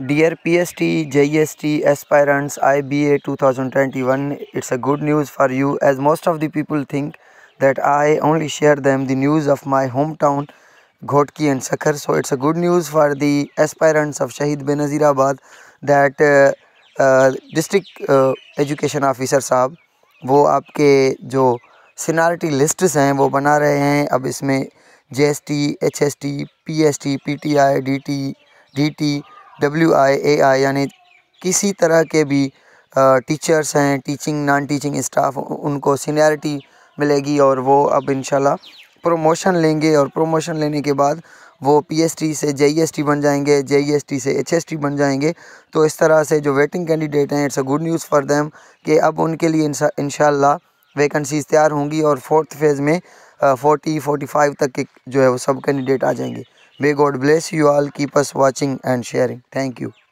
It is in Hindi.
Dear P S T J E S T aspirants I B A two thousand twenty one it's a good news for you as most of the people think that I only share them the news of my home town Ghotki and Sukkur so it's a good news for the aspirants of Shaheed Benazirabad that district education officer sahib वो आपके जो सीनारिटी लिस्ट्स हैं वो बना रहे हैं अब इसमें J S T H S T P S T P T I D T D T W I A I यानी किसी तरह के भी टीचर्स हैं टीचिंग नॉन टीचिंग स्टाफ उनको सीनियरिटी मिलेगी और वो अब इनशाला प्रमोशन लेंगे और प्रमोशन लेने के बाद वो पीएसटी से जेईएसटी e बन जाएंगे जेईएसटी e से एचएसटी बन जाएंगे तो इस तरह से जो वेटिंग कैंडिडेट हैं it's a good news for them कि अब उनके लिए इन वैकेंसीज़ तैयार होंगी और फोर्थ फेज़ में फोर्टी फोर्टी फाइव तक के जो है वो सब कैंडिडेट आ जाएंगे May God bless you all. Keep us watching and sharing. Thank you.